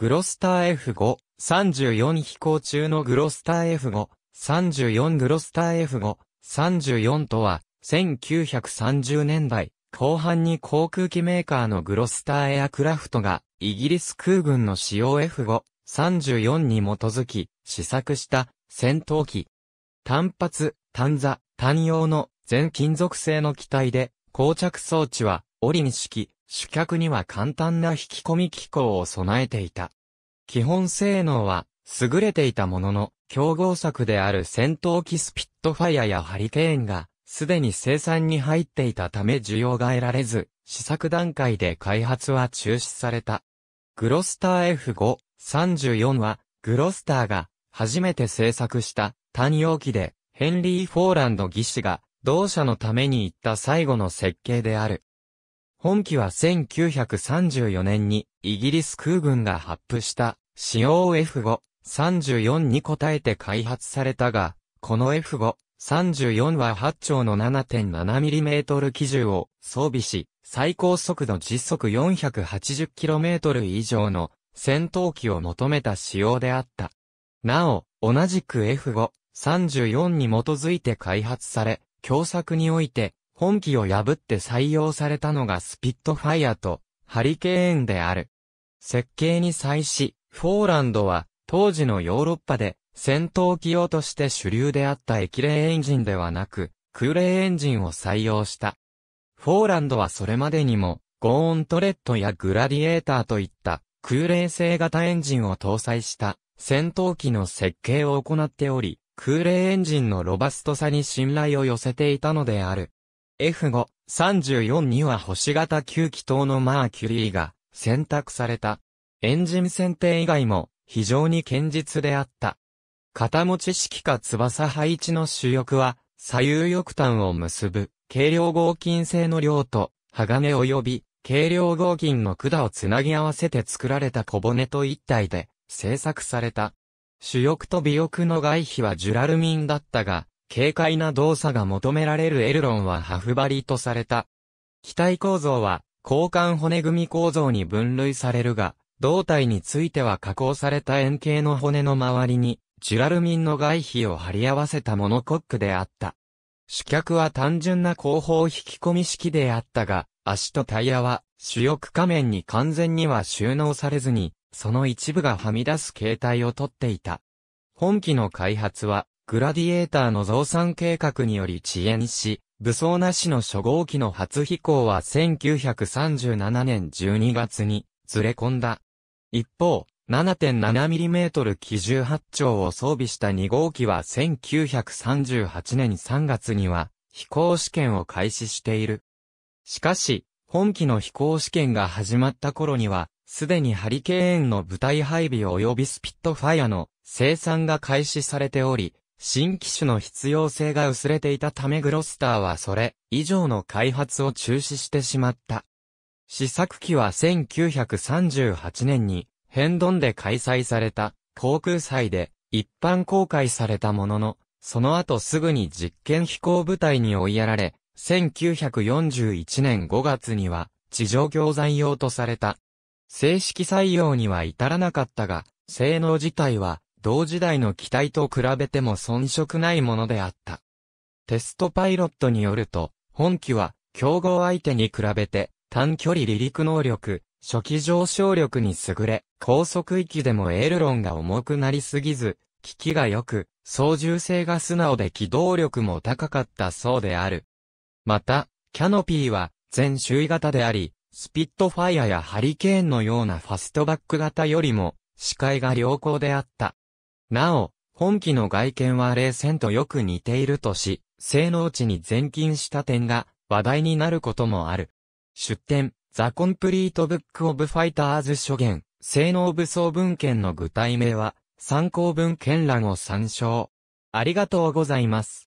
グロスター F5、34飛行中のグロスター F5、34グロスター F5、34とは、1930年代後半に航空機メーカーのグロスターエアクラフトが、イギリス空軍の使用 F5、34に基づき、試作した戦闘機。単発、単座、単用の全金属製の機体で、膠着装置は折にし式、主脚には簡単な引き込み機構を備えていた。基本性能は、優れていたものの、競合作である戦闘機スピットファイアやハリケーンが、すでに生産に入っていたため需要が得られず、試作段階で開発は中止された。グロスター F5、34は、グロスターが、初めて製作した、単容機で、ヘンリー・フォーランド技師が、同社のために行った最後の設計である。本機は1934年にイギリス空軍が発布した使用 F5、34に応えて開発されたが、この F5、34は8丁の 7.7mm 機銃を装備し、最高速度時速 480km 以上の戦闘機を求めた仕様であった。なお、同じく F5、34に基づいて開発され、共作において、本機を破って採用されたのがスピットファイアとハリケーンである。設計に際し、フォーランドは当時のヨーロッパで戦闘機用として主流であった液冷エンジンではなく、空冷エンジンを採用した。フォーランドはそれまでにも、ゴーントレットやグラディエーターといった空冷性型エンジンを搭載した戦闘機の設計を行っており、空冷エンジンのロバストさに信頼を寄せていたのである。F5、34には星型吸気筒のマーキュリーが選択された。エンジン選定以外も非常に堅実であった。肩持ち式か翼配置の主翼は左右翼端を結ぶ軽量合金製の量と鋼及び軽量合金の管をつなぎ合わせて作られた小骨と一体で製作された。主翼と尾翼の外皮はジュラルミンだったが、軽快な動作が求められるエルロンはハフバリとされた。機体構造は、交換骨組み構造に分類されるが、胴体については加工された円形の骨の周りに、ジュラルミンの外皮を貼り合わせたモノコックであった。主脚は単純な後方引き込み式であったが、足とタイヤは主翼仮面に完全には収納されずに、その一部がはみ出す形態をとっていた。本機の開発はグラディエーターの増産計画により遅延し、武装なしの初号機の初飛行は1937年12月にずれ込んだ。一方、7.7mm 機18丁を装備した2号機は1938年3月には飛行試験を開始している。しかし、本機の飛行試験が始まった頃には、すでにハリケーンの部隊配備及びスピットファイアの生産が開始されており、新機種の必要性が薄れていたためグロスターはそれ以上の開発を中止してしまった。試作機は1938年にヘンドンで開催された航空祭で一般公開されたものの、その後すぐに実験飛行部隊に追いやられ、1941年5月には地上教材用とされた。正式採用には至らなかったが、性能自体は同時代の機体と比べても遜色ないものであった。テストパイロットによると、本機は、競合相手に比べて、短距離離陸能力、初期上昇力に優れ、高速域でもエールロンが重くなりすぎず、機器が良く、操縦性が素直で機動力も高かったそうである。また、キャノピーは、全周囲型であり、スピットファイアやハリケーンのようなファストバック型よりも、視界が良好であった。なお、本機の外見は冷戦とよく似ているとし、性能値に前近した点が話題になることもある。出典、ザ・コンプリート・ブック・オブ・ファイターズ諸言、性能武装文献の具体名は、参考文献欄を参照。ありがとうございます。